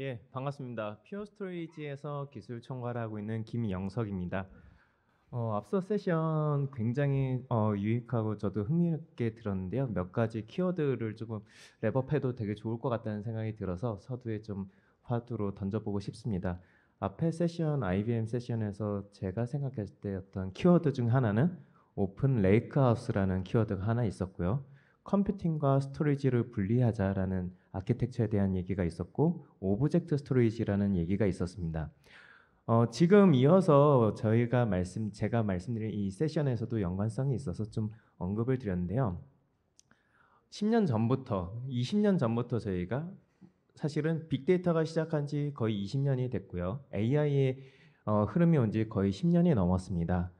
예, 반갑습니다. 퓨어 스토리지에서 기술 총괄 하고 있는 김영석입니다. 어, 앞서 세션 굉장히 어, 유익하고 저도 흥미롭게 들었는데요. 몇 가지 키워드를 조금 랩업해도 되게 좋을 것 같다는 생각이 들어서 서두에 좀 화두로 던져보고 싶습니다. 앞에 세션 IBM 세션에서 제가 생각했을 때 어떤 키워드 중 하나는 오픈 레이크하우스라는 키워드가 하나 있었고요. 컴퓨팅과 스토리지를 분리하자라는 아키텍처에 대한 얘기가 있었고 오브젝트 스토리지라는 얘기가 있었습니다. 어, 지금 이어서 저희가 말씀 제가 말씀드린 이 세션에서도 연관성이 있어서 좀 언급을 드렸는데요. 10년 전부터 20년 전부터 저희가 사실은 빅데이터가 시작한 지 거의 20년이 됐고요. AI의 어, 흐름이 온 지 거의 10년이 넘었습니다.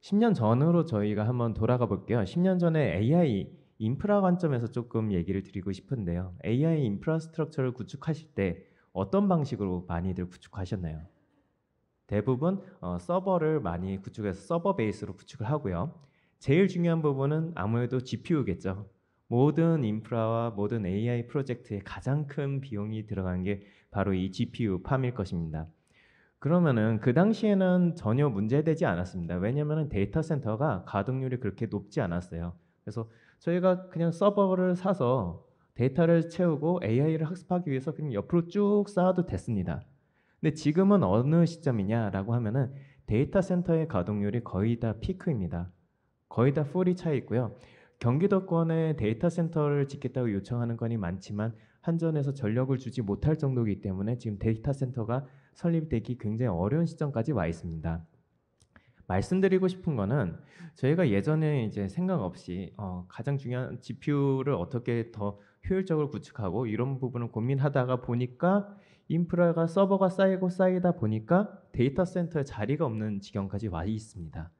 10년 전으로 저희가 한번 돌아가 볼게요. 10년 전에 AI 인프라 관점에서 조금 얘기를 드리고 싶은데요. AI 인프라스트럭처를 구축하실 때 어떤 방식으로 많이들 구축하셨나요? 대부분 어, 서버를 많이 구축해서 서버 베이스로 구축을 하고요. 제일 중요한 부분은 아무래도 GPU겠죠. 모든 인프라와 모든 AI 프로젝트에 가장 큰 비용이 들어간 게 바로 이 GPU 팜일 것입니다. 그러면은 그 당시에는 전혀 문제되지 않았습니다. 왜냐하면 데이터 센터가 가동률이 그렇게 높지 않았어요. 그래서 저희가 그냥 서버를 사서 데이터를 채우고 AI를 학습하기 위해서 그냥 옆으로 쭉 쌓아도 됐습니다. 근데 지금은 어느 시점이냐라고 하면은 데이터 센터의 가동률이 거의 다 피크입니다. 거의 다 풀이 차 있고요. 경기도권에 데이터 센터를 짓겠다고 요청하는 건이 많지만 한전에서 전력을 주지 못할 정도이기 때문에 지금 데이터 센터가 설립되기 굉장히 어려운 시점까지 와 있습니다. 말씀드리고 싶은 거는 저희가 예전에 이제 생각 없이 어, 가장 중요한 지표를 어떻게 더 효율적으로 구축하고 이런 부분을 고민하다가 보니까 인프라가 서버가 쌓이고 쌓이다 보니까 데이터 센터에 자리가 없는 지경까지 와 있습니다.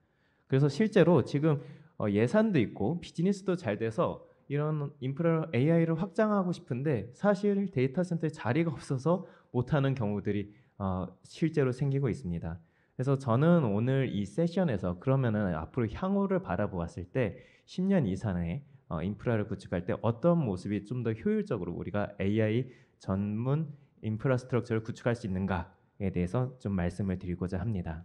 그래서 실제로 지금 어, 예산도 있고 비즈니스도 잘 돼서 이런 인프라 AI를 확장하고 싶은데 사실 데이터 센터에 자리가 없어서 못하는 경우들이 어, 실제로 생기고 있습니다. 그래서 저는 오늘 이 세션에서 그러면은 앞으로 향후를 바라보았을 때 10년 이상의 어, 인프라를 구축할 때 어떤 모습이 좀 더 효율적으로 우리가 AI 전문 인프라스트럭처를 구축할 수 있는가에 대해서 좀 말씀을 드리고자 합니다.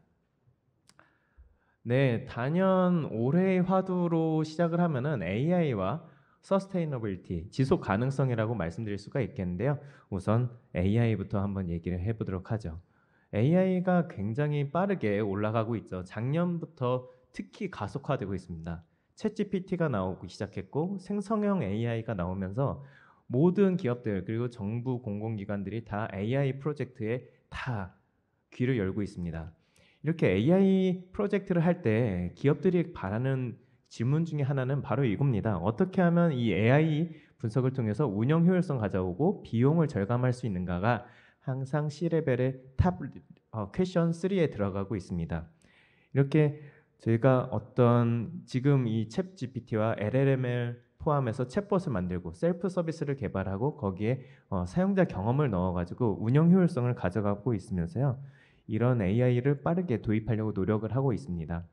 네, 단연 올해의 화두로 시작을 하면은 AI와 서스테이너블티, 지속 가능성이라고 말씀드릴 수가 있겠는데요. 우선 AI부터 한번 얘기를 해 보도록 하죠. AI가 굉장히 빠르게 올라가고 있죠. 작년부터 특히 가속화되고 있습니다. 챗GPT가 나오기 시작했고 생성형 AI가 나오면서 모든 기업들 그리고 정부 공공기관들이 다 AI 프로젝트에 다 귀를 열고 있습니다. 이렇게 AI 프로젝트를 할 때 기업들이 바라는 질문 중에 하나는 바로 이겁니다. 어떻게 하면 이 AI 분석을 통해서 운영 효율성 가져오고 비용을 절감할 수 있는가가 항상 C레벨의 탑 어, 퀘션 3에 들어가고 있습니다. 이렇게 저희가 어떤 지금 이챗 GPT와 LLM을 포함해서 챗봇을 만들고 셀프 서비스를 개발하고 거기에 어, 사용자 경험을 넣어가지고 운영 효율성을 가져가고 있으면서요. 이런 AI를 빠르게 도입하려고 노력을 하고 있습니다.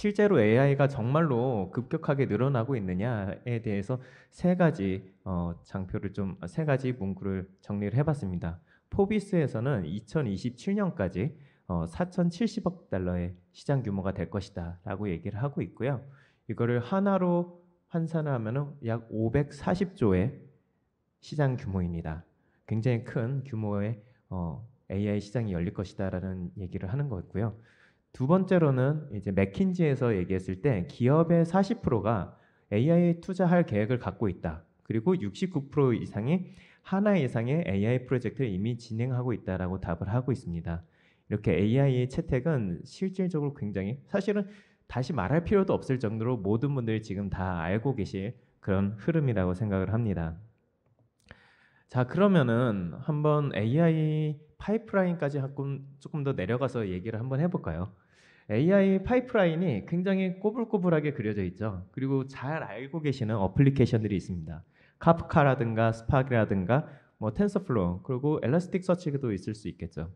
실제로 AI가 정말로 급격하게 늘어나고 있느냐에 대해서 세 가지 어, 장표를 좀 세 가지 문구를 정리를 해봤습니다. 포비스에서는 2027년까지 어, 4,070억 달러의 시장 규모가 될 것이다라고 얘기를 하고 있고요. 이거를 하나로 환산하면 약 540조의 시장 규모입니다. 굉장히 큰 규모의 어, AI 시장이 열릴 것이다라는 얘기를 하는 거였고요. 두 번째로는 이제 맥킨지에서 얘기했을 때 기업의 40%가 a i 투자할 계획을 갖고 있다. 그리고 69% 이상이 하나 이상의 AI 프로젝트를 이미 진행하고 있다라고 답을 하고 있습니다. 이렇게 AI의 채택은 실질적으로 굉장히 사실은 다시 말할 필요도 없을 정도로 모든 분들이 지금 다 알고 계실 그런 흐름이라고 생각을 합니다. 자, 그러면은 한번 AI 파이프라인까지 조금 더 내려가서 얘기를 한번 해볼까요? AI 파이프라인이 굉장히 꼬불꼬불하게 그려져 있죠. 그리고 잘 알고 계시는 어플리케이션들이 있습니다. 카프카라든가 스파크라든가 뭐 텐서플로우 그리고 엘라스틱 서치도 있을 수 있겠죠.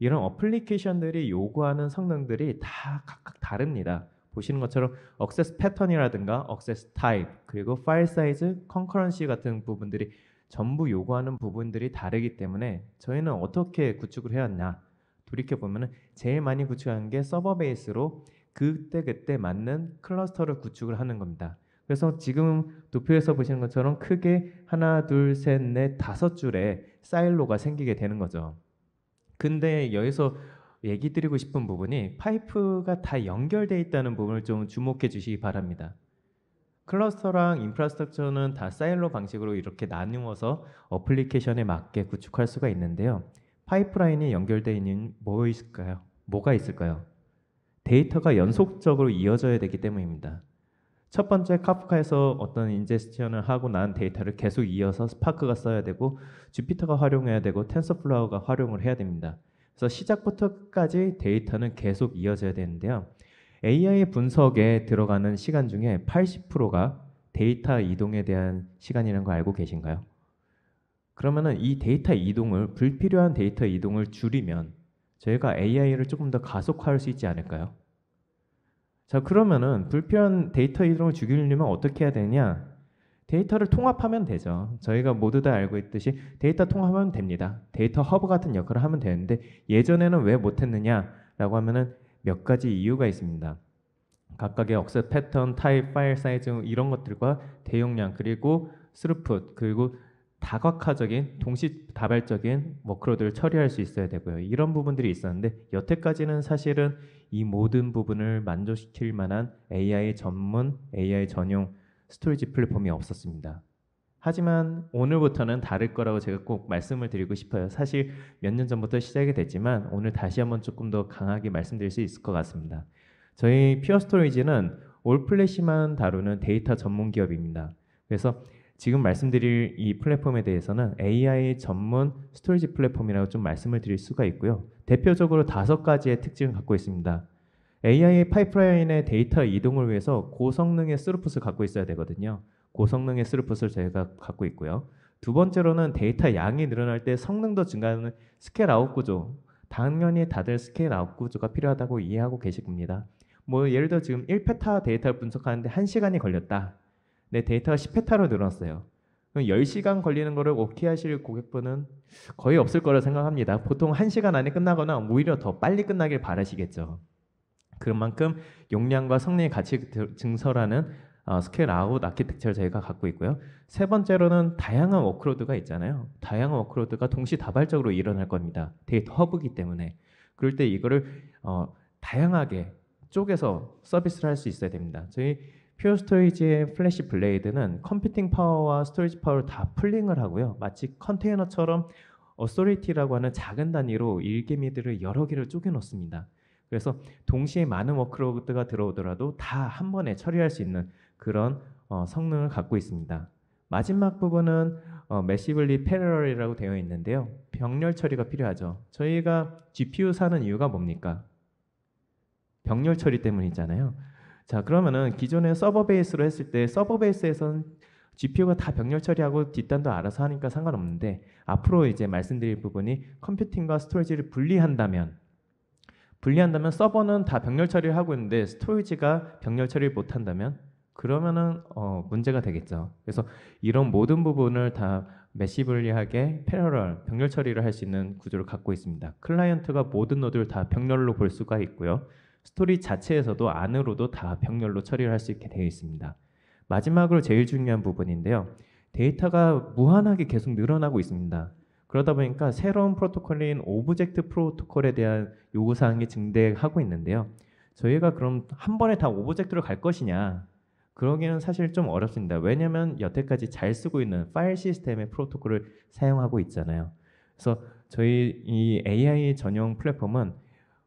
이런 어플리케이션들이 요구하는 성능들이 다 각각 다릅니다. 보시는 것처럼 억세스 패턴이라든가 억세스 타입 그리고 파일 사이즈, 컨커런시 같은 부분들이 전부 요구하는 부분들이 다르기 때문에 저희는 어떻게 구축을 해왔냐 돌이켜 보면은 제일 많이 구축한 게 서버 베이스로 그때 그때 맞는 클러스터를 구축을 하는 겁니다. 그래서 지금 도표에서 보시는 것처럼 크게 하나, 둘, 셋, 넷, 다섯 줄의 사일로가 생기게 되는 거죠. 근데 여기서 얘기 드리고 싶은 부분이 파이프가 다연결되어 있다는 부분을 좀 주목해 주시기 바랍니다. 클러스터랑 인프라스트럭처는 다 사일로 방식으로 이렇게 나누어서 어플리케이션에 맞게 구축할 수가 있는데요. 파이프라인이 연결되어 있는 뭐 있을까요? 뭐가 있을까요? 데이터가 연속적으로 이어져야 되기 때문입니다. 첫 번째 카프카에서 어떤 인제스션을 하고 난 데이터를 계속 이어서 스파크가 써야 되고 주피터가 활용해야 되고 텐서플라우가 활용을 해야 됩니다. 그래서 시작부터 끝까지 데이터는 계속 이어져야 되는데요. AI 분석에 들어가는 시간 중에 80%가 데이터 이동에 대한 시간이라는 걸 알고 계신가요? 그러면은 이 데이터 이동을 불필요한 데이터 이동을 줄이면 저희가 AI를 조금 더 가속화할 수 있지 않을까요? 자 그러면은 불필요한 데이터 이동을 줄이려면 어떻게 해야 되냐? 데이터를 통합하면 되죠. 저희가 모두 다 알고 있듯이 데이터 통합하면 됩니다. 데이터 허브 같은 역할을 하면 되는데 예전에는 왜 못했느냐라고 하면은 몇 가지 이유가 있습니다. 각각의 억셋 패턴, 타입, 파일 사이즈 이런 것들과 대용량 그리고 스루풋 그리고 다각화적인 동시다발적인 워크로드를 뭐 처리할 수 있어야 되고요. 이런 부분들이 있었는데 여태까지는 사실은 이 모든 부분을 만족시킬 만한 AI 전문 AI 전용 스토리지 플랫폼이 없었습니다. 하지만 오늘부터는 다를 거라고 제가 꼭 말씀을 드리고 싶어요. 사실 몇 년 전부터 시작이 됐지만 오늘 다시 한번 조금 더 강하게 말씀드릴 수 있을 것 같습니다. 저희 피어 스토리지는 올 플래시만 다루는 데이터 전문 기업입니다. 그래서 지금 말씀드릴 이 플랫폼에 대해서는 AI 전문 스토리지 플랫폼이라고 좀 말씀을 드릴 수가 있고요. 대표적으로 다섯 가지의 특징을 갖고 있습니다. AI 파이프라인의 데이터 이동을 위해서 고성능의 스루풋을 갖고 있어야 되거든요. 고성능의 스루풋을 저희가 갖고 있고요. 두 번째로는 데이터 양이 늘어날 때 성능도 증가하는 스케일 아웃 구조. 당연히 다들 스케일 아웃 구조가 필요하다고 이해하고 계실 겁니다. 뭐 예를 들어 지금 1페타 데이터를 분석하는데 1시간이 걸렸다. 내 데이터가 10페타로 늘었어요. 그럼 10시간 걸리는 거를 오케이 하실 고객분은 거의 없을 거라 생각합니다. 보통 1시간 안에 끝나거나 오히려 더 빨리 끝나길 바라시겠죠. 그런 만큼 용량과 성능의 가치 증설하는 어, 스케일 아웃 아키텍처를 저희가 갖고 있고요. 세 번째로는 다양한 워크로드가 있잖아요. 다양한 워크로드가 동시다발적으로 일어날 겁니다. 데이터 허브기 때문에. 그럴 때 이거를 어, 다양하게 쪼개서 서비스를 할 수 있어야 됩니다. 저희 퓨어 스토리지의 플래시 블레이드는 컴퓨팅 파워와 스토리지 파워를 다 풀링을 하고요. 마치 컨테이너처럼 어소리티라고 하는 작은 단위로 일개미들을 여러 개를 쪼개놓습니다. 그래서 동시에 많은 워크로드가 들어오더라도 다 한 번에 처리할 수 있는 그런 어, 성능을 갖고 있습니다. 마지막 부분은 어, 매시블리 패러럴이라고 되어 있는데요. 병렬 처리가 필요하죠. 저희가 GPU 사는 이유가 뭡니까? 병렬 처리 때문이잖아요. 자 그러면은 기존의 서버 베이스로 했을 때 서버 베이스에서는 GPU가 다 병렬 처리하고 뒷단도 알아서 하니까 상관없는데 앞으로 이제 말씀드릴 부분이 컴퓨팅과 스토리지를 분리한다면 분리한다면 서버는 다 병렬 처리를 하고 있는데 스토리지가 병렬 처리를 못한다면 그러면은 어 문제가 되겠죠. 그래서 이런 모든 부분을 다 메시블리하게 패러럴 병렬 처리를 할 수 있는 구조를 갖고 있습니다. 클라이언트가 모든 노드를 다 병렬로 볼 수가 있고요. 스토리 자체에서도 안으로도 다 병렬로 처리를 할 수 있게 되어 있습니다. 마지막으로 제일 중요한 부분인데요. 데이터가 무한하게 계속 늘어나고 있습니다. 그러다 보니까 새로운 프로토콜인 오브젝트 프로토콜에 대한 요구 사항이 증대하고 있는데요. 저희가 그럼 한 번에 다 오브젝트로 갈 것이냐? 그러기는 사실 좀 어렵습니다. 왜냐하면 여태까지 잘 쓰고 있는 파일 시스템의 프로토콜을 사용하고 있잖아요. 그래서 저희 이 AI 전용 플랫폼은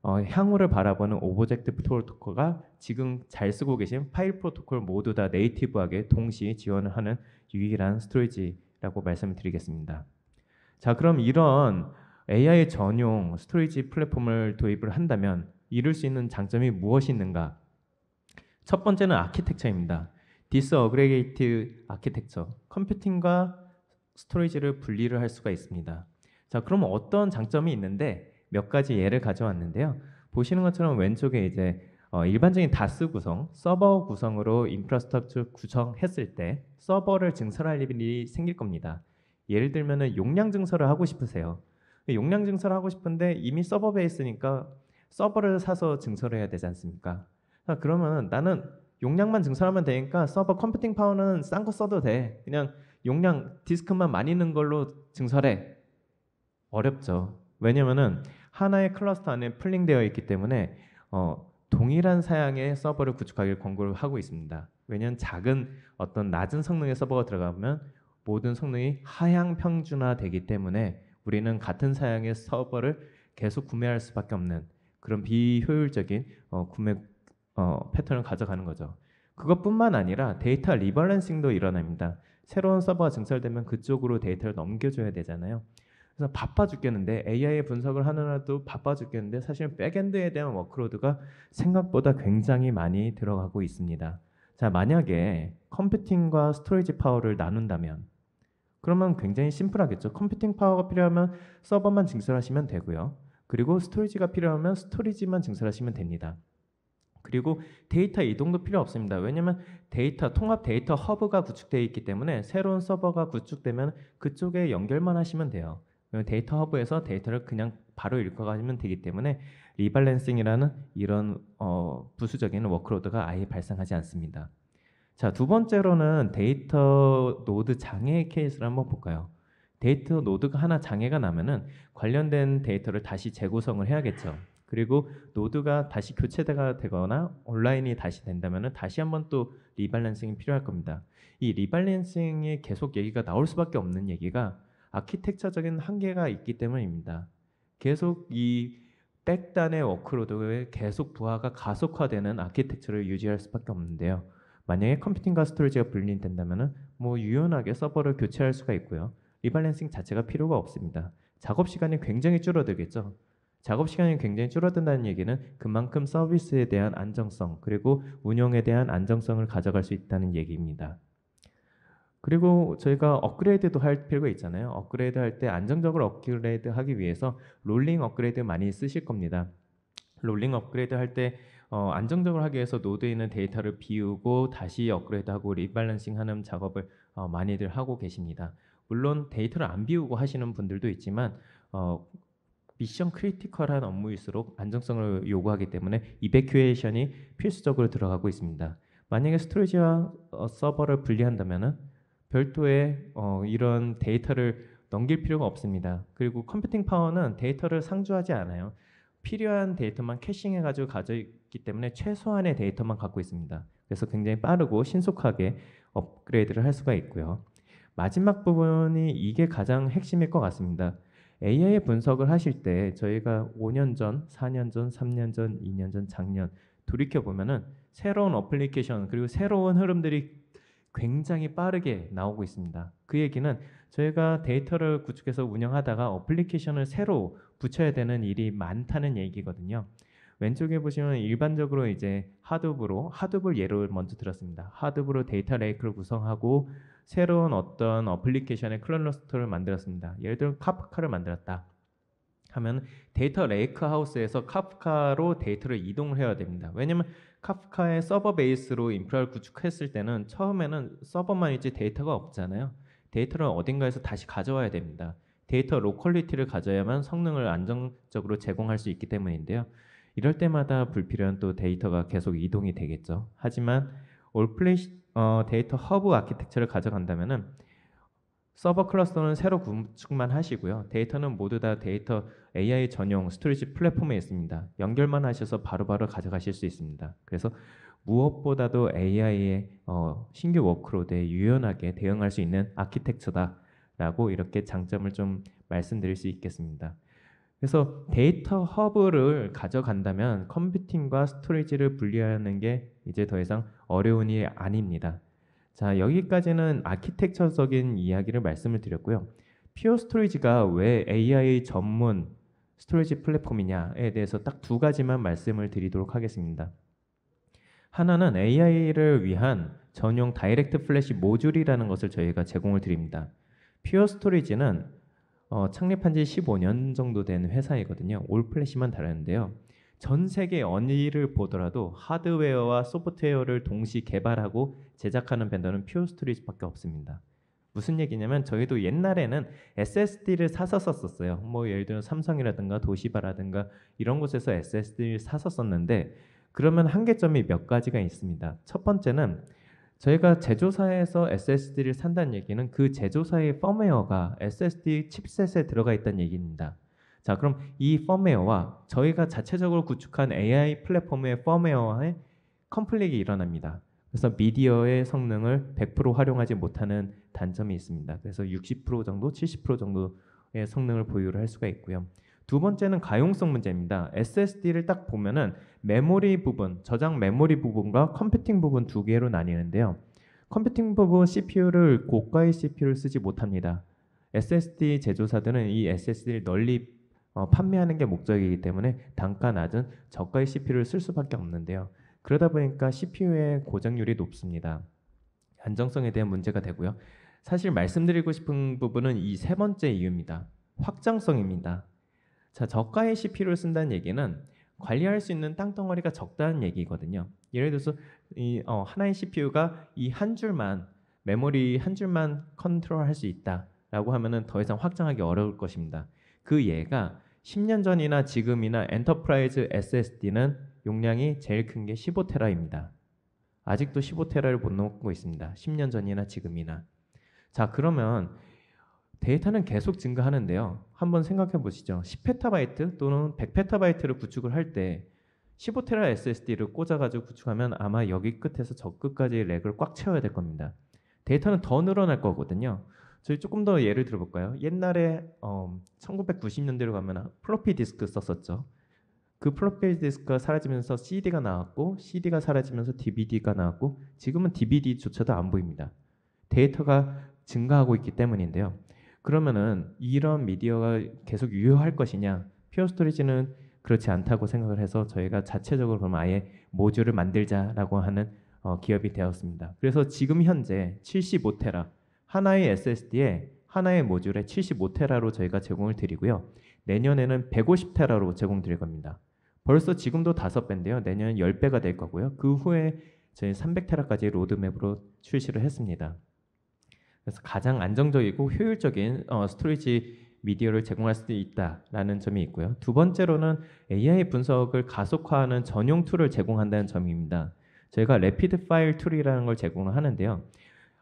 어, 향후를 바라보는 오브젝트 프로토콜과 지금 잘 쓰고 계신 파일 프로토콜 모두 다 네이티브하게 동시 지원하는 유일한 스토리지라고 말씀드리겠습니다. 자, 그럼 이런 AI 전용 스토리지 플랫폼을 도입을 한다면 이룰 수 있는 장점이 무엇이 있는가? 첫 번째는 아키텍처입니다. 디스어그레게이트 아키텍처, 컴퓨팅과 스토리지를 분리를 할 수가 있습니다. 자, 그럼 어떤 장점이 있는데 몇 가지 예를 가져왔는데요. 보시는 것처럼 왼쪽에 이제 어, 일반적인 다스 구성, 서버 구성으로 인프라스트럭처 구성했을 때 서버를 증설할 일이 생길 겁니다. 예를 들면 용량 증설을 하고 싶으세요. 용량 증설을 하고 싶은데 이미 서버 베이스니까 서버를 사서 증설해야 되지 않습니까? 그러면 나는 용량만 증설하면 되니까 서버 컴퓨팅 파워는 싼 거 써도 돼. 그냥 용량 디스크만 많이 넣는 걸로 증설해. 어렵죠. 왜냐면은 하나의 클러스터 안에 풀링되어 있기 때문에 어, 동일한 사양의 서버를 구축하길 권고를 하고 있습니다. 왜냐하면 작은 어떤 낮은 성능의 서버가 들어가면 모든 성능이 하향 평준화되기 때문에 우리는 같은 사양의 서버를 계속 구매할 수밖에 없는 그런 비효율적인 어, 구매 어, 패턴을 가져가는 거죠. 그것뿐만 아니라 데이터 리밸런싱도 일어납니다. 새로운 서버가 증설되면 그쪽으로 데이터를 넘겨줘야 되잖아요. 그래서 바빠 죽겠는데 AI 분석을 하느라도 바빠 죽겠는데 사실 백엔드에 대한 워크로드가 생각보다 굉장히 많이 들어가고 있습니다. 자, 만약에 컴퓨팅과 스토리지 파워를 나눈다면 그러면 굉장히 심플하겠죠. 컴퓨팅 파워가 필요하면 서버만 증설하시면 되고요. 그리고 스토리지가 필요하면 스토리지만 증설하시면 됩니다. 그리고 데이터 이동도 필요 없습니다. 왜냐하면 데이터 통합 데이터 허브가 구축되어 있기 때문에 새로운 서버가 구축되면 그쪽에 연결만 하시면 돼요. 데이터 허브에서 데이터를 그냥 바로 읽어가시면 되기 때문에 리밸런싱이라는 이런 어, 부수적인 워크로드가 아예 발생하지 않습니다. 자, 두 번째로는 데이터 노드 장애 케이스를 한번 볼까요? 데이터 노드가 하나 장애가 나면은 관련된 데이터를 다시 재구성을 해야겠죠. 그리고 노드가 다시 교체가 되거나 온라인이 다시 된다면은 다시 한번 또 리밸런싱이 필요할 겁니다. 이 리밸런싱이 계속 얘기가 나올 수밖에 없는 얘기가 아키텍처적인 한계가 있기 때문입니다. 계속 이 백단의 워크로드에 계속 부하가 가속화되는 아키텍처를 유지할 수밖에 없는데요. 만약에 컴퓨팅과 스토리지가 분리된다면 뭐 유연하게 서버를 교체할 수가 있고요. 리밸런싱 자체가 필요가 없습니다. 작업 시간이 굉장히 줄어들겠죠. 작업 시간이 굉장히 줄어든다는 얘기는 그만큼 서비스에 대한 안정성 그리고 운영에 대한 안정성을 가져갈 수 있다는 얘기입니다. 그리고 저희가 업그레이드도 할 필요가 있잖아요. 업그레이드 할 때 안정적으로 업그레이드 하기 위해서 롤링 업그레이드 많이 쓰실 겁니다. 롤링 업그레이드 할때 어, 안정적으로 하기 위해서 노드에 있는 데이터를 비우고 다시 업그레이드하고 리밸런싱 하는 작업을 어, 많이들 하고 계십니다. 물론 데이터를 안 비우고 하시는 분들도 있지만 어, 미션 크리티컬한 업무일수록 안정성을 요구하기 때문에 이베큐에이션이 필수적으로 들어가고 있습니다. 만약에 스토리지와 어, 서버를 분리한다면은 별도의 어, 이런 데이터를 넘길 필요가 없습니다. 그리고 컴퓨팅 파워는 데이터를 상주하지 않아요. 필요한 데이터만 캐싱해 가지고 가져있기 때문에 최소한의 데이터만 갖고 있습니다. 그래서 굉장히 빠르고 신속하게 업그레이드를 할 수가 있고요. 마지막 부분이 이게 가장 핵심일 것 같습니다. AI 분석을 하실 때 저희가 5년 전, 4년 전, 3년 전, 2년 전, 작년 돌이켜 보면은 새로운 어플리케이션 그리고 새로운 흐름들이 굉장히 빠르게 나오고 있습니다. 그 얘기는 저희가 데이터를 구축해서 운영하다가 어플리케이션을 새로 붙여야 되는 일이 많다는 얘기거든요. 왼쪽에 보시면 일반적으로 이제 하둡으로 하둡을 예로 먼저 들었습니다. 하둡으로 데이터 레이크를 구성하고 새로운 어떤 어플리케이션의 클러스터를 만들었습니다. 예를 들어 카프카를 만들었다. 하면 데이터 레이크 하우스에서 카프카로 데이터를 이동을 해야 됩니다. 왜냐면 카프카의 서버 베이스로 인프라를 구축했을 때는 처음에는 서버만 있지 데이터가 없잖아요. 데이터를 어딘가에서 다시 가져와야 됩니다. 데이터 로컬리티를 가져야만 성능을 안정적으로 제공할 수 있기 때문인데요. 이럴 때마다 불필요한 또 데이터가 계속 이동이 되겠죠. 하지만 올플래시 어, 데이터 허브 아키텍처를 가져간다면은 서버 클러스터는 새로 구축만 하시고요. 데이터는 모두 다 데이터 AI 전용 스토리지 플랫폼에 있습니다. 연결만 하셔서 바로바로 바로 가져가실 수 있습니다. 그래서 무엇보다도 AI의 어, 신규 워크로드에 유연하게 대응할 수 있는 아키텍처다라고 이렇게 장점을 좀 말씀드릴 수 있겠습니다. 그래서 데이터 허브를 가져간다면 컴퓨팅과 스토리지를 분리하는 게 이제 더 이상 어려운 일이 아닙니다. 자, 여기까지는 아키텍처적인 이야기를 말씀을 드렸고요. 피어 스토리지가 왜 AI 전문 스토리지 플랫폼이냐에 대해서 딱 두 가지만 말씀을 드리도록 하겠습니다. 하나는 AI를 위한 전용 다이렉트 플래시 모듈이라는 것을 저희가 제공을 드립니다. 퓨어 스토리지는 어, 창립한 지 15년 정도 된 회사이거든요. 올 플래시만 다르는데요 전 세계 언니를 보더라도 하드웨어와 소프트웨어를 동시 개발하고 제작하는 벤더는 퓨어 스토리지밖에 없습니다. 무슨 얘기냐면 저희도 옛날에는 SSD를 사서 썼었어요. 뭐 예를 들면 삼성이라든가 도시바라든가 이런 곳에서 SSD를 사서 썼는데 그러면 한계점이 몇 가지가 있습니다. 첫 번째는 저희가 제조사에서 SSD를 산다는 얘기는 그 제조사의 펌웨어가 SSD 칩셋에 들어가 있다는 얘기입니다. 자, 그럼 이 펌웨어와 저희가 자체적으로 구축한 AI 플랫폼의 펌웨어의 와 컴플렉이 일어납니다. 그래서 미디어의 성능을 100% 활용하지 못하는 단점이 있습니다. 그래서 60% 정도, 70% 정도의 성능을 보유를 할 수가 있고요. 두 번째는 가용성 문제입니다. SSD를 딱 보면은 메모리 부분, 저장 메모리 부분과 컴퓨팅 부분 두 개로 나뉘는데요. 컴퓨팅 부분 CPU를 고가의 CPU를 쓰지 못합니다. SSD 제조사들은 이 SSD를 널리 어, 판매하는 게 목적이기 때문에 단가 낮은 저가의 CPU를 쓸 수밖에 없는데요. 그러다 보니까 CPU의 고장률이 높습니다. 안정성에 대한 문제가 되고요. 사실 말씀드리고 싶은 부분은 이 세 번째 이유입니다. 확장성입니다. 자, 저가의 CPU를 쓴다는 얘기는 관리할 수 있는 땅덩어리가 적다는 얘기거든요. 예를 들어서 이 어, 하나의 CPU가 이 한 줄만 메모리 한 줄만 컨트롤할 수 있다라고 하면은 더 이상 확장하기 어려울 것입니다. 그 예가 10년 전이나 지금이나 엔터프라이즈 SSD는 용량이 제일 큰 게 15테라입니다. 아직도 15테라를 못 넘고 있습니다. 10년 전이나 지금이나. 자, 그러면 데이터는 계속 증가하는데요. 한번 생각해 보시죠. 10페타바이트 또는 100페타바이트를 구축을 할 때 15테라 SSD를 꽂아가지고 구축하면 아마 여기 끝에서 저 끝까지 렉을 꽉 채워야 될 겁니다. 데이터는 더 늘어날 거거든요. 저희 조금 더 예를 들어볼까요? 옛날에 어, 1990년대로 가면 플로피 디스크 썼었죠. 그 플로피 디스크가 사라지면서 CD가 나왔고 CD가 사라지면서 DVD가 나왔고 지금은 DVD조차도 안 보입니다. 데이터가 증가하고 있기 때문인데요. 그러면은 이런 미디어가 계속 유효할 것이냐? 피어 스토리지는 그렇지 않다고 생각을 해서 저희가 자체적으로 그럼 아예 모듈을 만들자라고 하는 어, 기업이 되었습니다. 그래서 지금 현재 75테라 하나의 SSD에 하나의 모듈에 75테라로 저희가 제공을 드리고요. 내년에는 150테라로 제공드릴 겁니다. 벌써 지금도 5배인데요. 내년 10배가 될 거고요. 그 후에 저희 300테라까지 로드맵으로 출시를 했습니다. 그래서 가장 안정적이고 효율적인 어, 스토리지 미디어를 제공할 수 있다라는 점이 있고요. 두 번째로는 AI 분석을 가속화하는 전용 툴을 제공한다는 점입니다. 저희가 레피드 파일 툴이라는 걸 제공을 하는데요.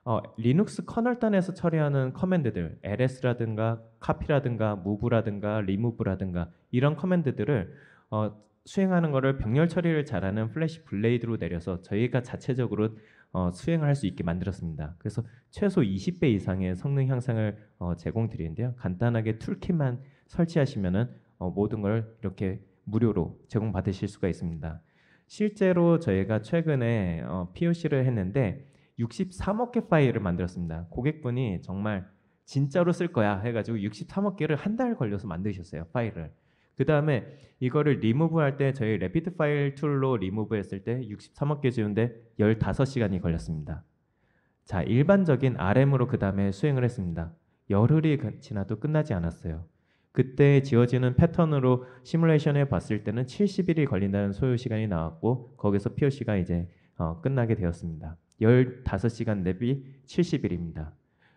어, 리눅스 커널 단에서 처리하는 커맨드들, ls라든가 copy라든가 move라든가 remove라든가 이런 커맨드들을 어, 수행하는 것을 병렬 처리를 잘하는 플래시 블레이드로 내려서 저희가 자체적으로 어, 수행할수 있게 만들었습니다. 그래서 최소 20배 이상의 성능 향상을 어, 제공드리는데요. 간단하게 툴킷만 설치하시면 어, 모든 걸 이렇게 무료로 제공받으실 수가 있습니다. 실제로 저희가 최근에 POC를 어, 했는데 63억 개 파일을 만들었습니다. 고객분이 정말 진짜로 쓸 거야 해가지고 63억 개를 한 달 걸려서 만드셨어요 파일을. 그 다음에 이거를 리무브할 때 저희 레피드 파일 툴로 리무브했을 때 63억 개 지운데 15시간이 걸렸습니다. 자 일반적인 RM으로 그 다음에 수행을 했습니다. 열흘이 지나도 끝나지 않았어요. 그때 지워지는 패턴으로 시뮬레이션해 봤을 때는 70일이 걸린다는 소요 시간이 나왔고 거기서 POC가 이제 어, 끝나게 되었습니다. 15시간 내비 70일입니다.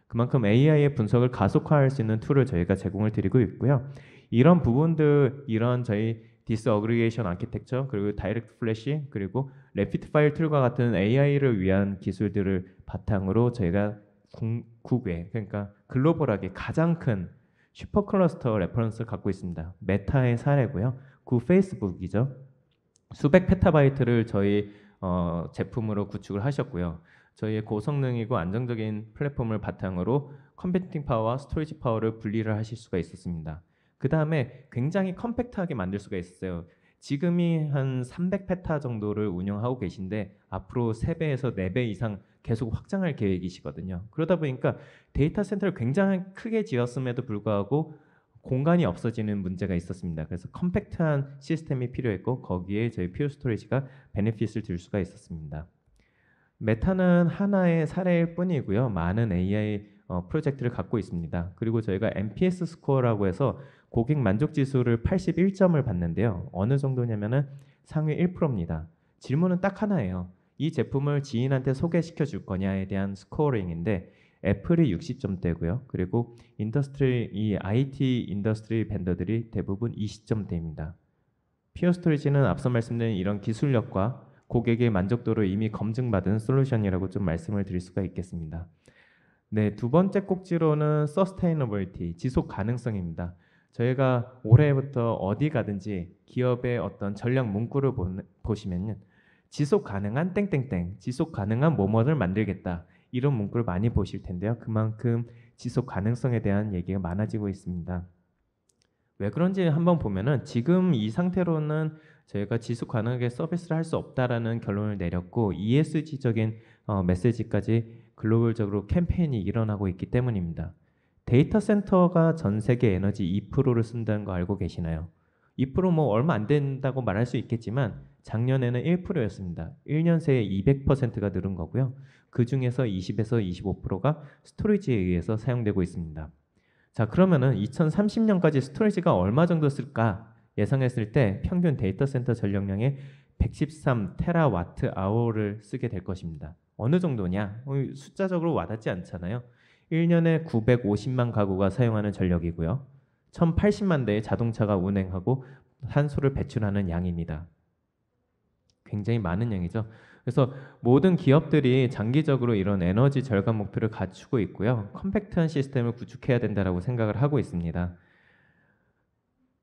그만큼 AI의 분석을 가속화할 수 있는 툴을 저희가 제공을 드리고 있고요. 이런 부분들, 이런 저희 디스어그리게이션 아키텍처, 그리고 다이렉트 플래시, 그리고 레피트 파일 툴과 같은 AI를 위한 기술들을 바탕으로 저희가 국외, 그러니까 글로벌하게 가장 큰 슈퍼클러스터 레퍼런스를 갖고 있습니다. 메타의 사례고요. 그 페이스북이죠. 수백 페타바이트를 저희 어, 제품으로 구축을 하셨고요. 저희의 고성능이고 안정적인 플랫폼을 바탕으로 컴퓨팅 파워와 스토리지 파워를 분리를 하실 수가 있었습니다. 그 다음에 굉장히 컴팩트하게 만들 수가 있었어요. 지금이 한 300페타 정도를 운영하고 계신데 앞으로 3배에서 4배 이상 계속 확장할 계획이시거든요. 그러다 보니까 데이터 센터를 굉장히 크게 지었음에도 불구하고 공간이 없어지는 문제가 있었습니다. 그래서 컴팩트한 시스템이 필요했고 거기에 저희 퓨어 스토리지가 베네핏을 줄 수가 있었습니다. 메타는 하나의 사례일 뿐이고요. 많은 AI 어, 프로젝트를 갖고 있습니다. 그리고 저희가 NPS 스코어라고 해서 고객 만족 지수를 81점을 받는데요. 어느 정도냐면은 상위 1%입니다. 질문은 딱 하나예요. 이 제품을 지인한테 소개시켜 줄 거냐에 대한 스코어링인데 애플이 60점대고요. 그리고 인더스트리 이 IT 인더스트리 벤더들이 대부분 20점대입니다. 피어 스토리지는 앞서 말씀드린 이런 기술력과 고객의 만족도로 이미 검증받은 솔루션이라고 좀 말씀을 드릴 수가 있겠습니다. 네, 두 번째 꼭지로는 서스테이너블티, 지속 가능성입니다. 저희가 올해부터 어디 가든지 기업의 어떤 전략 문구를 보시면요. 지속 가능한 땡땡땡, 지속 가능한 모모를 만들겠다. 이런 문구를 많이 보실 텐데요. 그만큼 지속 가능성에 대한 얘기가 많아지고 있습니다. 왜 그런지 한번 보면은 지금 이 상태로는 저희가 지속 가능하게 서비스를 할 수 없다라는 결론을 내렸고 ESG적인 어, 메시지까지 글로벌적으로 캠페인이 일어나고 있기 때문입니다. 데이터 센터가 전 세계 에너지 2%를 쓴다는 거 알고 계시나요? 2%뭐 얼마 안 된다고 말할 수 있겠지만 작년에는 1%였습니다. 1년 새에 200%가 늘은 거고요. 그 중에서 20에서 25%가 스토리지에 의해서 사용되고 있습니다. 자, 그러면은 2030년까지 스토리지가 얼마 정도 쓸까 예상했을 때 평균 데이터 센터 전력량의 113 테라와트 아워를 쓰게 될 것입니다. 어느 정도냐? 어, 숫자적으로 와닿지 않잖아요. 1년에 950만 가구가 사용하는 전력이고요. 1,080만 대의 자동차가 운행하고 산소를 배출하는 양입니다. 굉장히 많은 양이죠. 그래서 모든 기업들이 장기적으로 이런 에너지 절감 목표를 갖추고 있고요. 컴팩트한 시스템을 구축해야 된다라고 생각을 하고 있습니다.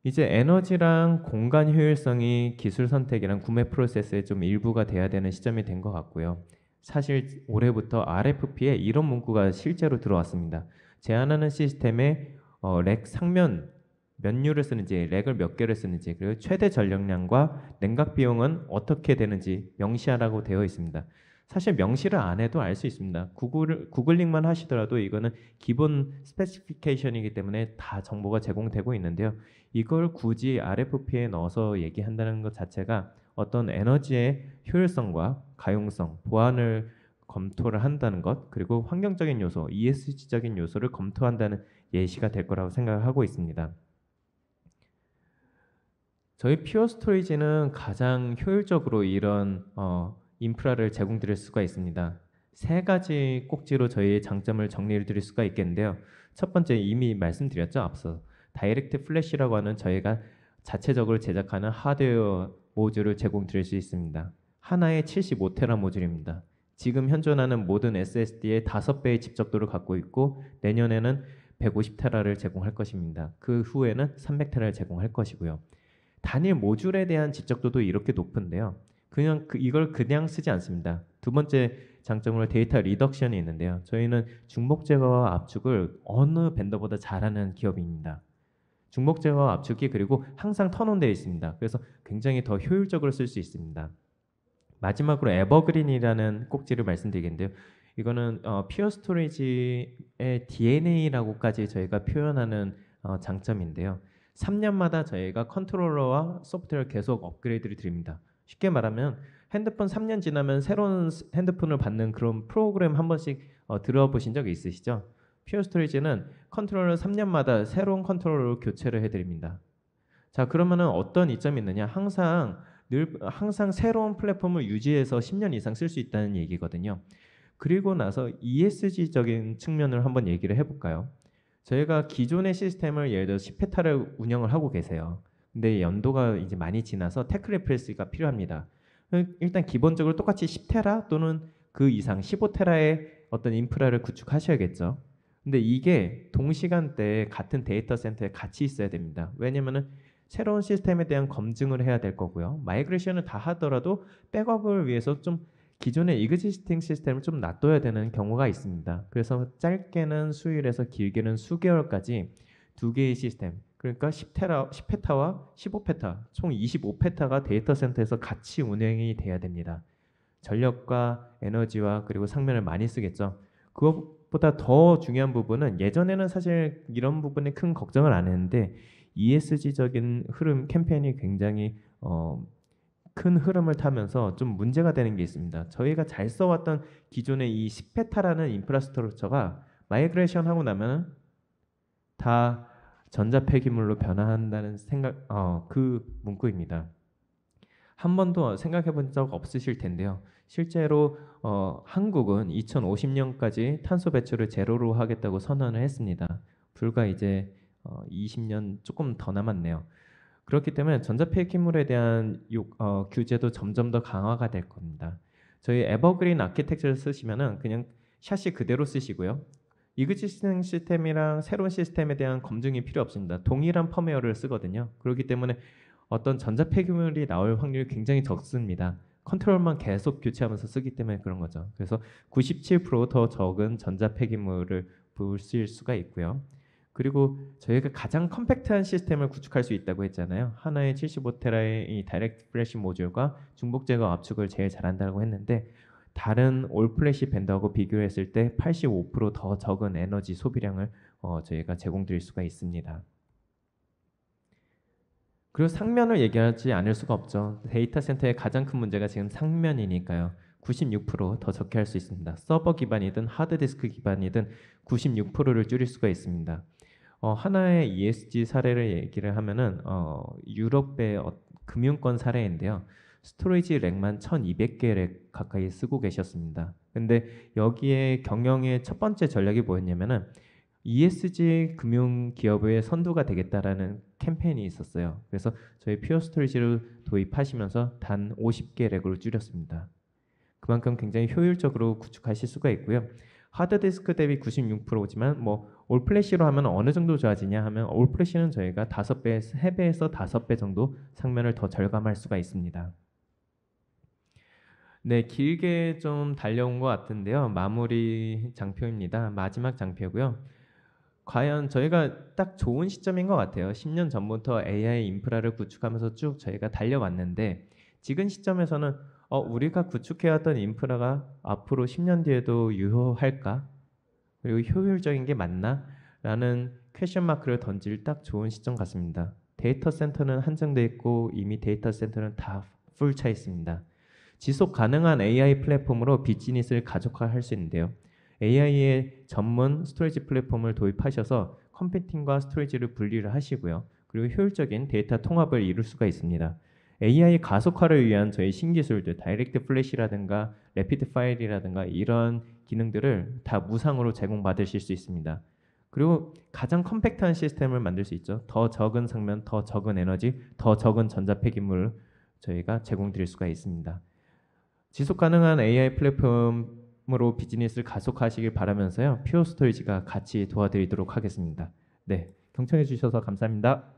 이제 에너지랑 공간 효율성이 기술 선택이랑 구매 프로세스의 좀 일부가 돼야 되는 시점이 된 것 같고요. 사실 올해부터 RFP에 이런 문구가 실제로 들어왔습니다. 제안하는 시스템에 어, 렉 상면 몇 유를 쓰는지, 렉을 몇 개를 쓰는지, 그리고 최대 전력량과 냉각 비용은 어떻게 되는지 명시하라고 되어 있습니다. 사실 명시를 안 해도 알 수 있습니다. 구글, 구글링만 하시더라도 이거는 기본 스페시피케이션이기 때문에 다 정보가 제공되고 있는데요. 이걸 굳이 RFP에 넣어서 얘기한다는 것 자체가 어떤 에너지의 효율성과 가용성, 보안을 검토를 한다는 것, 그리고 환경적인 요소, ESG적인 요소를 검토한다는 예시가 될 거라고 생각을 하고 있습니다. 저희 피어 스토리지는 가장 효율적으로 이런 어, 인프라를 제공드릴 수가 있습니다. 세 가지 꼭지로 저희의 장점을 정리를 드릴 수가 있겠는데요. 첫 번째 이미 말씀드렸죠 앞서 다이렉트 플래시라고 하는 저희가 자체적으로 제작하는 하드웨어 모듈을 제공드릴 수 있습니다. 하나의 75테라 모듈입니다. 지금 현존하는 모든 SSD의 5배의 집적도를 갖고 있고 내년에는 150테라를 제공할 것입니다. 그 후에는 300테라를 제공할 것이고요. 단일 모듈에 대한 지적도도 이렇게 높은데요. 그냥 그 이걸 그냥 쓰지 않습니다. 두 번째 장점으로 데이터 리덕션이 있는데요. 저희는 중복 제거와 압축을 어느 밴더보다 잘하는 기업입니다. 중복 제거와 압축이 그리고 항상 턴온되어 있습니다. 그래서 굉장히 더 효율적으로 쓸 수 있습니다. 마지막으로 에버그린이라는 꼭지를 말씀드리겠는데요. 이거는 어, 피어 스토리지의 DNA라고까지 저희가 표현하는 어, 장점인데요. 3년마다 저희가 컨트롤러와 소프트웨어 계속 업그레이드를 드립니다. 쉽게 말하면 핸드폰 3년 지나면 새로운 핸드폰을 받는 그런 프로그램 한 번씩 어, 들어보신 적 있으시죠? 피어 스토리지는 컨트롤러 3년마다 새로운 컨트롤러로 교체를 해드립니다. 자 그러면은 어떤 이점이 있느냐? 항상 늘 항상 새로운 플랫폼을 유지해서 10년 이상 쓸 수 있다는 얘기거든요. 그리고 나서 ESG적인 측면을 한번 얘기를 해볼까요? 저희가 기존의 시스템을 예를 들어 10회타를 운영을 하고 계세요. 근데 연도가 이제 많이 지나서 테크 레프레스가 필요합니다. 음, 일단 기본적으로 똑같이 10테라 또는 그 이상 15테라의 어떤 인프라를 구축하셔야겠죠. 근데 이게 동시간대에 같은 데이터 센터에 같이 있어야 됩니다. 왜냐면은 새로운 시스템에 대한 검증을 해야 될 거고요. 마이그레이션을 다 하더라도 백업을 위해서 좀 기존의 이그지스팅 시스템을 좀 놔둬야 되는 경우가 있습니다. 그래서 짧게는 수일에서 길게는 수개월까지 두 개의 시스템, 그러니까 10테라, 10페타와 15페타, 총 25페타가 데이터 센터에서 같이 운행이 돼야 됩니다. 전력과 에너지와 그리고 상면을 많이 쓰겠죠. 그것보다 더 중요한 부분은 예전에는 사실 이런 부분에 큰 걱정을 안 했는데 ESG적인 흐름 캠페인이 굉장히 어, 큰 흐름을 타면서 좀 문제가 되는 게 있습니다. 저희가 잘 써왔던 기존의 이 10페타라는 인프라스트럭처가 마이그레이션 하고 나면 다 전자 폐기물로 변화한다는 생각 어, 그 문구입니다. 한 번도 생각해 본 적 없으실 텐데요. 실제로 어, 한국은 2050년까지 탄소 배출을 제로로 하겠다고 선언을 했습니다. 불과 이제 어, 20년 조금 더 남았네요. 그렇기 때문에 전자폐기물에 대한 요, 어, 규제도 점점 더 강화가 될 겁니다. 저희 에버그린 아키텍처를 쓰시면은 그냥 샷이 그대로 쓰시고요. 이그지스팅 시스템이랑 새로운 시스템에 대한 검증이 필요 없습니다. 동일한 펌웨어를 쓰거든요. 그렇기 때문에 어떤 전자폐기물이 나올 확률이 굉장히 적습니다. 컨트롤만 계속 교체하면서 쓰기 때문에 그런 거죠. 그래서 97%더 적은 전자폐기물을 보을 수가 있고요. 그리고 저희가 가장 컴팩트한 시스템을 구축할 수 있다고 했잖아요. 하나의 75테라의 이 다이렉트 플래시 모듈과 중복 제거 압축을 제일 잘한다고 했는데 다른 올 플래시 밴드하고 비교했을 때 85%더 적은 에너지 소비량을 어, 저희가 제공드릴 수가 있습니다. 그리고 상면을 얘기하지 않을 수가 없죠. 데이터 센터의 가장 큰 문제가 지금 상면이니까요. 96%더 적게 할 수 있습니다. 서버 기반이든 하드디스크 기반이든 96%를 줄일 수가 있습니다. 어, 하나의 ESG 사례를 얘기를 하면은 어, 유럽의 어, 금융권 사례인데요. 스토리지 랙만 1,200개 랙 가까이 쓰고 계셨습니다. 근데 여기에 경영의 첫 번째 전략이 뭐였냐면은 ESG 금융 기업의 선두가 되겠다라는 캠페인이 있었어요. 그래서 저희 퓨어 스토리지를 도입하시면서 단 50개 렉으로 줄였습니다. 그만큼 굉장히 효율적으로 구축하실 수가 있고요. 하드디스크 대비 96%지만 뭐 올플래시로 하면 어느 정도 좋아지냐 하면 올플래시는 저희가 5배, 3배에서 5배 정도 상면을 더 절감할 수가 있습니다. 네, 길게 좀 달려온 것 같은데요. 마무리 장표입니다. 마지막 장표고요. 과연 저희가 딱 좋은 시점인 것 같아요. 10년 전부터 AI 인프라를 구축하면서 쭉 저희가 달려왔는데 지금 시점에서는 어, 우리가 구축해왔던 인프라가 앞으로 10년 뒤에도 유효할까? 그리고 효율적인 게 맞나? 라는 퀘션 마크를 던질 딱 좋은 시점 같습니다. 데이터 센터는 한정돼 있고 이미 데이터 센터는 다 풀 차 있습니다. 지속 가능한 AI 플랫폼으로 비즈니스를 가족화할 수 있는데요. AI의 전문 스토리지 플랫폼을 도입하셔서 컴퓨팅과 스토리지를 분리를 하시고요. 그리고 효율적인 데이터 통합을 이룰 수가 있습니다. AI 가속화를 위한 저희 신기술들, 다이렉트 플래시라든가 래피드 파일이라든가 이런 기능들을 다 무상으로 제공받으실 수 있습니다. 그리고 가장 컴팩트한 시스템을 만들 수 있죠. 더 적은 성면, 더 적은 에너지, 더 적은 전자 폐기물 저희가 제공드릴 수가 있습니다. 지속 가능한 AI 플랫폼으로 비즈니스를 가속하시길 바라면서요. 퓨어 스토리지가 같이 도와드리도록 하겠습니다. 네, 경청해 주셔서 감사합니다.